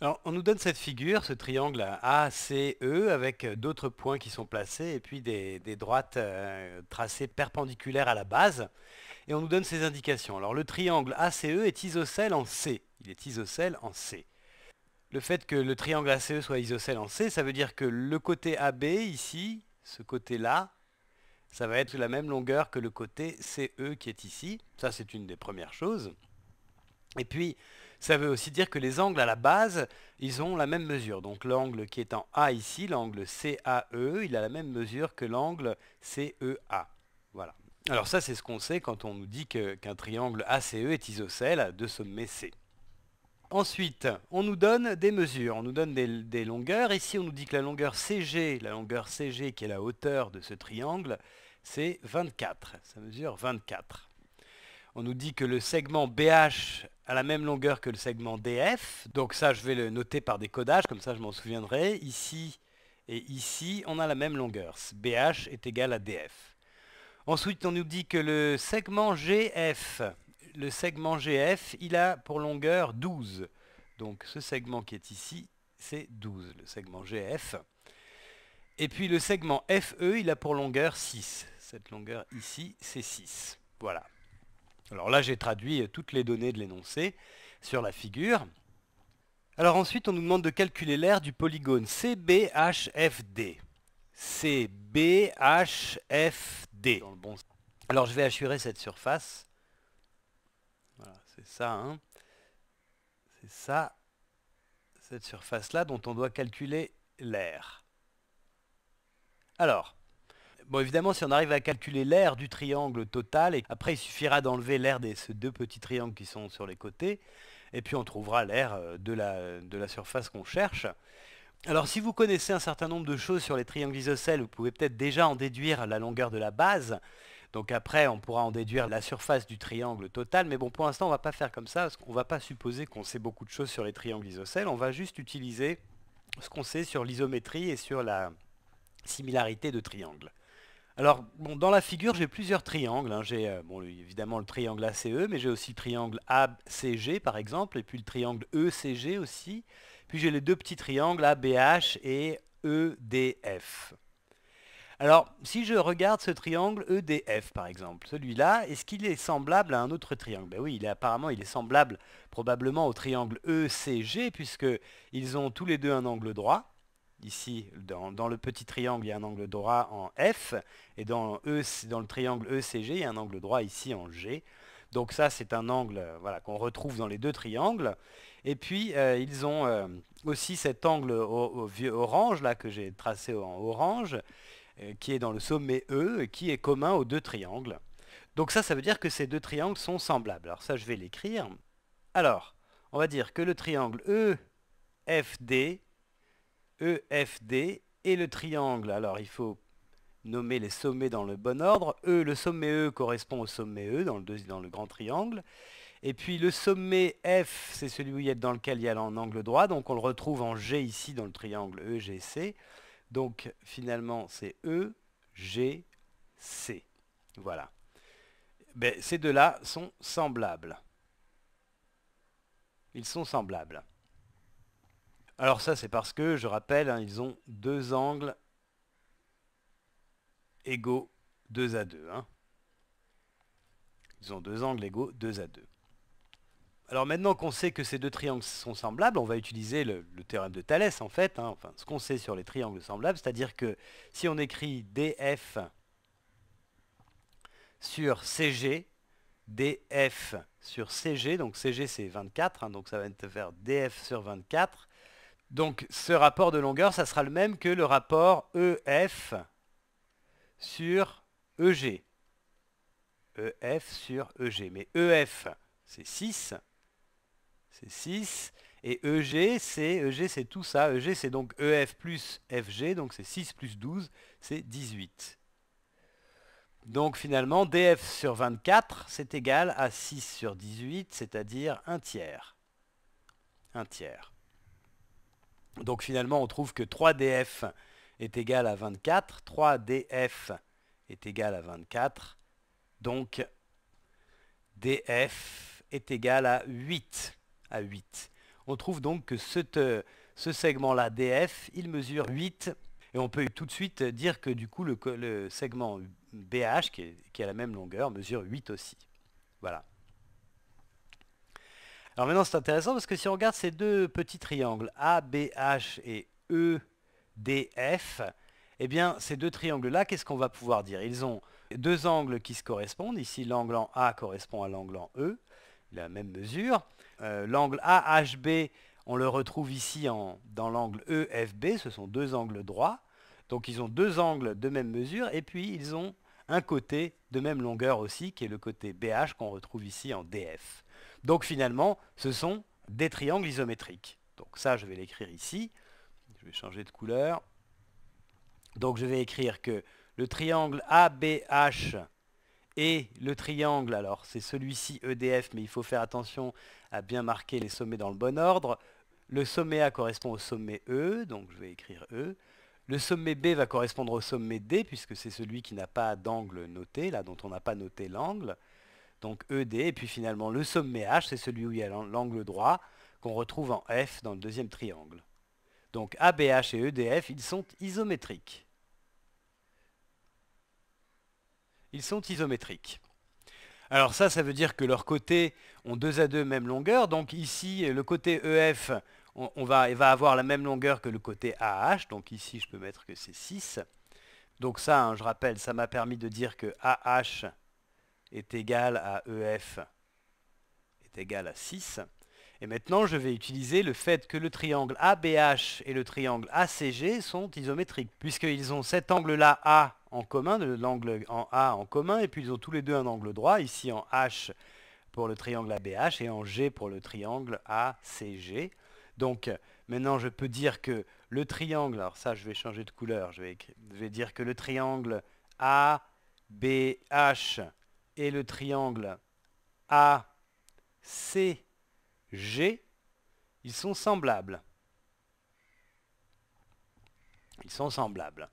Alors, on nous donne cette figure, ce triangle ACE avec d'autres points qui sont placés et puis des, droites euh, tracées perpendiculaires à la base. Et on nous donne ces indications. Alors, le triangle ACE est isocèle en C. Il est isocèle en C. Le fait que le triangle ACE soit isocèle en C, ça veut dire que le côté AB, ici, ce côté-là, ça va être de la même longueur que le côté CE qui est ici. Ça, c'est une des premières choses. Et puis, ça veut aussi dire que les angles à la base, ils ont la même mesure. Donc l'angle qui est en A ici, l'angle CAE, il a la même mesure que l'angle CEA. Voilà. Alors ça, c'est ce qu'on sait quand on nous dit qu'un triangle ACE est isocèle à deux sommets C. Ensuite, on nous donne des mesures, on nous donne des, des, longueurs. Ici, on nous dit que la longueur CG, la longueur CG qui est la hauteur de ce triangle, c'est 24. Ça mesure 24. On nous dit que le segment BH a la même longueur que le segment DF. Donc ça, je vais le noter par décodage, comme ça je m'en souviendrai. Ici et ici, on a la même longueur. BH est égal à DF. Ensuite, on nous dit que le segment GF, le segment GF, il a pour longueur 12. Donc ce segment qui est ici, c'est 12, le segment GF. Et puis le segment FE, il a pour longueur 6. Cette longueur ici, c'est 6. Voilà. Alors là, j'ai traduit toutes les données de l'énoncé sur la figure. Alors ensuite, on nous demande de calculer l'air du polygone CBHFD. CBHFD. Alors je vais assurer cette surface. Voilà, c'est ça. Hein. C'est ça, cette surface-là dont on doit calculer l'air. Alors, Bon, évidemment, si on arrive à calculer l'aire du triangle total, et après, il suffira d'enlever l'aire de ces deux petits triangles qui sont sur les côtés, et puis on trouvera l'aire euh, de la, de la surface qu'on cherche. Alors si vous connaissez un certain nombre de choses sur les triangles isocèles, vous pouvez peut-être déjà en déduire la longueur de la base. Donc après, on pourra en déduire la surface du triangle total. Mais bon, pour l'instant, on ne va pas faire comme ça, parce qu'on ne va pas supposer qu'on sait beaucoup de choses sur les triangles isocèles. On va juste utiliser ce qu'on sait sur l'isométrie et sur la similarité de triangles. Alors, bon, dans la figure, j'ai plusieurs triangles. Hein. J'ai euh, évidemment le triangle ACE, mais j'ai aussi le triangle ACG, par exemple, et puis le triangle ECG aussi. Puis j'ai les deux petits triangles ABH et EDF. Alors, si je regarde ce triangle EDF, par exemple, celui-là, est-ce qu'il est semblable à un autre triangle Ben oui, il est, apparemment, il est semblable probablement au triangle ECG, puisqu'ils ont tous les deux un angle droit ici, dans, le petit triangle, il y a un angle droit en F, et dans, e, dans le triangle ECG, il y a un angle droit ici en G. Donc ça, c'est un angle euh, voilà, qu'on retrouve dans les deux triangles. Et puis, euh, ils ont euh, aussi cet angle vieux orange, là, que j'ai tracé en orange, qui est dans le sommet E, qui est commun aux deux triangles. Donc ça, ça veut dire que ces deux triangles sont semblables. Alors ça, je vais l'écrire. Alors, on va dire que le triangle EFD E, F, D, et le triangle. Alors il faut nommer les sommets dans le bon ordre. E, le sommet E correspond au sommet E dans le, grand triangle. Et puis le sommet F, c'est celui dans lequel il y a l'angle angle droit, donc on le retrouve en G ici dans le triangle E, C, Donc finalement c'est E, G, C. Voilà. Ben, ces deux-là sont semblables. Ils sont semblables. Alors ça, c'est parce que, je rappelle, hein, ils ont deux angles égaux 2 à 2. Hein. Ils ont deux angles égaux 2 à 2. Alors maintenant qu'on sait que ces deux triangles sont semblables, on va utiliser le, théorème de Thalès en fait, hein, enfin ce qu'on sait sur les triangles semblables, c'est-à-dire que si on écrit DF sur CG, DF sur CG, donc CG c'est 24, donc ça va te faire DF sur 24, donc ce rapport de longueur, ça sera le même que le rapport EF sur EG. EF sur EG. Mais EF, c'est 6. C'est 6. Et EG, c'est EG, c'est tout ça. EG, c'est donc EF plus FG. Donc c'est 6 plus 12, c'est 18. Donc finalement, DF sur 24, c'est égal à 6 sur 18, c'est-à-dire 1 tiers. 1 tiers. Donc finalement, on trouve que 3DF est égal à 24. 3DF est égal à 24. Donc, DF est égal à 8. À 8. On trouve donc que ce segment-là, DF, il mesure 8. Et on peut tout de suite dire que du coup, le, segment BH, qui, est, qui a la même longueur, mesure 8 aussi. Voilà. Alors maintenant c'est intéressant parce que si on regarde ces deux petits triangles A, B, H et E, D, eh bien ces deux triangles-là, qu'est-ce qu'on va pouvoir dire Ils ont deux angles qui se correspondent. Ici l'angle en A correspond à l'angle en E, la même mesure. Euh, l'angle AHB, on le retrouve ici en, dans l'angle EFB, ce sont deux angles droits. Donc ils ont deux angles de même mesure et puis ils ont un côté de même longueur aussi, qui est le côté BH qu'on retrouve ici en DF. Donc finalement, ce sont des triangles isométriques. Donc ça, je vais l'écrire ici. Je vais changer de couleur. Donc je vais écrire que le triangle ABH et le triangle, alors c'est celui-ci EDF, mais il faut faire attention à bien marquer les sommets dans le bon ordre. Le sommet A correspond au sommet E, donc je vais écrire E. Le sommet B va correspondre au sommet D, puisque c'est celui qui n'a pas d'angle noté, là dont on n'a pas noté l'angle donc ED, et puis finalement le sommet H, c'est celui où il y a l'angle droit, qu'on retrouve en F dans le deuxième triangle. Donc ABH et EDF, ils sont isométriques. Ils sont isométriques. Alors ça, ça veut dire que leurs côtés ont deux à deux même longueur. Donc ici, le côté EF on, va, il va avoir la même longueur que le côté AH. Donc ici, je peux mettre que c'est 6. Donc ça, hein, je rappelle, ça m'a permis de dire que AH est égal à EF est égal à 6. Et maintenant, je vais utiliser le fait que le triangle ABH et le triangle ACG sont isométriques, puisqu'ils ont cet angle-là A en commun, l'angle en A en commun, et puis ils ont tous les deux un angle droit, ici en H pour le triangle ABH et en G pour le triangle ACG. Donc, maintenant, je peux dire que le triangle, alors ça, je vais changer de couleur, je vais dire que le triangle ABH et le triangle ACG, ils sont semblables. Ils sont semblables.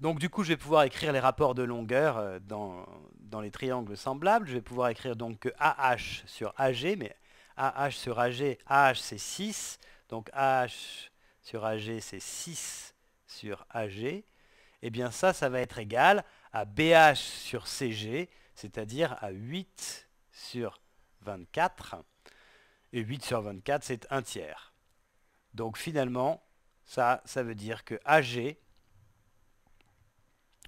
Donc du coup, je vais pouvoir écrire les rapports de longueur euh, dans, dans les triangles semblables. Je vais pouvoir écrire donc que AH sur AG, mais AH sur AG, AH c'est 6. Donc AH sur AG c'est 6 sur AG. Et eh bien ça, ça va être égal à BH sur CG, c'est-à-dire à 8 sur 24. Et 8 sur 24, c'est un tiers. Donc finalement, ça, ça veut dire que AG,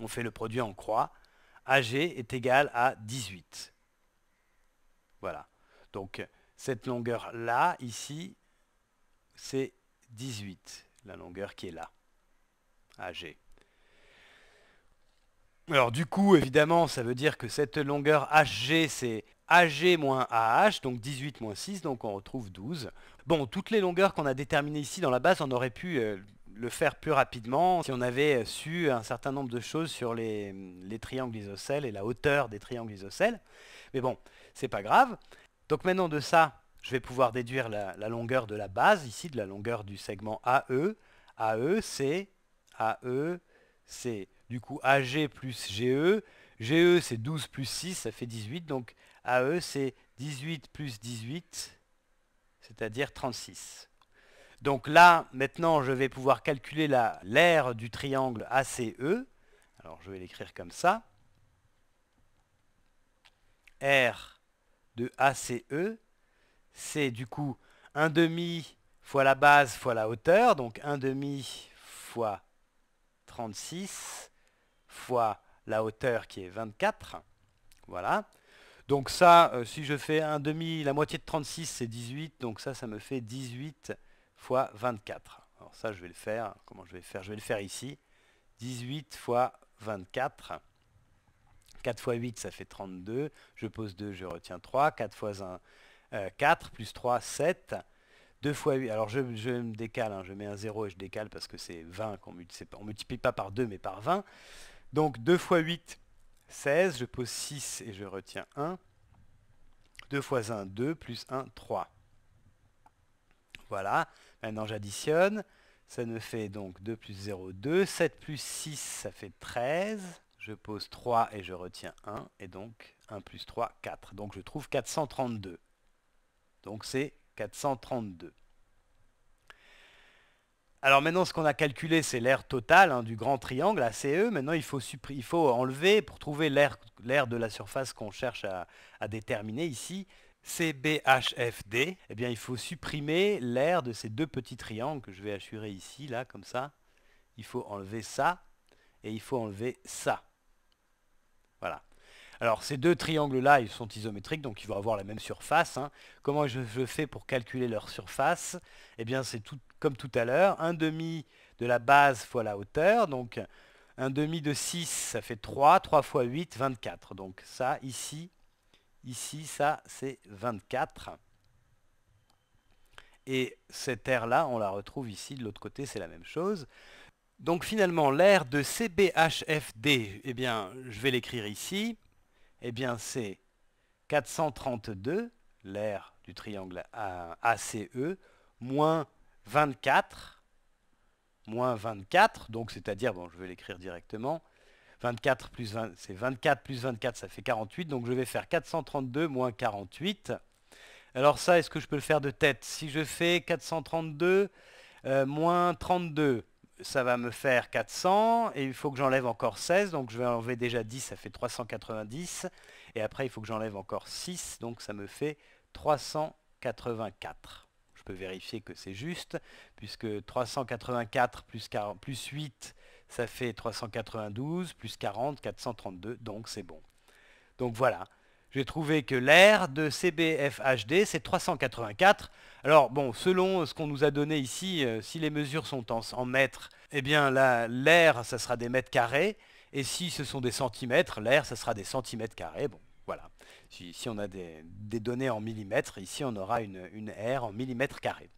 on fait le produit en croix, AG est égal à 18. Voilà. Donc cette longueur-là, ici, c'est 18, la longueur qui est là, AG. Alors du coup, évidemment, ça veut dire que cette longueur HG, c'est AG moins AH, donc 18 moins 6, donc on retrouve 12. Bon, toutes les longueurs qu'on a déterminées ici dans la base, on aurait pu euh, le faire plus rapidement si on avait euh, su un certain nombre de choses sur les, triangles isocèles et la hauteur des triangles isocèles. Mais bon, c'est pas grave. Donc maintenant de ça, je vais pouvoir déduire la, la, longueur de la base, ici de la longueur du segment AE. AE, c'est AE, c'est du coup AG plus GE. GE c'est 12 plus 6, ça fait 18. Donc AE c'est 18 plus 18, c'est-à-dire 36. Donc là, maintenant, je vais pouvoir calculer l'aire du triangle ACE. Alors je vais l'écrire comme ça. R de ACE, c'est du coup 1 demi fois la base fois la hauteur, donc 1 demi fois 36 fois la hauteur qui est 24. Voilà. Donc ça, euh, si je fais un demi, la moitié de 36, c'est 18. Donc ça, ça me fait 18 fois 24. Alors ça, je vais le faire. Comment je vais le faire Je vais le faire ici. 18 fois 24. 4 fois 8, ça fait 32. Je pose 2, je retiens 3. 4 fois 1, 4. Euh, plus 3, 7. 2 fois 8, alors je, me décale, hein. je mets un 0 et je décale parce que c'est 20, qu'on multiplie, on multiplie pas par 2 mais par 20. Donc 2 x 8, 16. Je pose 6 et je retiens 1. 2 fois 1, 2, plus 1, 3. Voilà. Maintenant, j'additionne. Ça me fait donc 2 plus 0, 2. 7 plus 6, ça fait 13. Je pose 3 et je retiens 1. Et donc, 1 plus 3, 4. Donc, je trouve 432. Donc, c'est 432. Alors maintenant, ce qu'on a calculé, c'est l'aire totale hein, du grand triangle ACE. Maintenant, il faut, il faut enlever pour trouver l'aire de la surface qu'on cherche à, à, déterminer ici. CBHFD, eh bien, il faut supprimer l'aire de ces deux petits triangles que je vais assurer ici, là, comme ça. Il faut enlever ça et il faut enlever ça. Voilà. Alors ces deux triangles-là, ils sont isométriques, donc ils vont avoir la même surface. Hein. Comment je, fais pour calculer leur surface Eh bien c'est tout comme tout à l'heure, 1 demi de la base fois la hauteur, donc 1 demi de 6, ça fait 3, 3 fois 8, 24. Donc ça, ici, ici, ça, c'est 24. Et cette aire-là, on la retrouve ici, de l'autre côté, c'est la même chose. Donc finalement, l'aire de CBHFD, eh bien, je vais l'écrire ici. Eh bien, c'est 432, l'air du triangle ACE, moins 24, moins 24, donc c'est-à-dire, bon, je vais l'écrire directement, 24 plus c'est 24 plus 24, ça fait 48, donc je vais faire 432 moins 48. Alors ça, est-ce que je peux le faire de tête Si je fais 432 euh, moins 32, ça va me faire 400, et il faut que j'enlève encore 16, donc je vais enlever déjà 10, ça fait 390, et après il faut que j'enlève encore 6, donc ça me fait 384. Je peux vérifier que c'est juste, puisque 384 plus, 8, ça fait 392, plus 40, 432, donc c'est bon. Donc voilà, j'ai trouvé que l'air de CBFHD, c'est 384. Alors bon, selon ce qu'on nous a donné ici, euh, si les mesures sont en, mètres, eh bien là, l'air, ça sera des mètres carrés. Et si ce sont des centimètres, l'air, ça sera des centimètres carrés. Bon, voilà. Si, on a des, données en millimètres, ici on aura une, une R en millimètres carrés.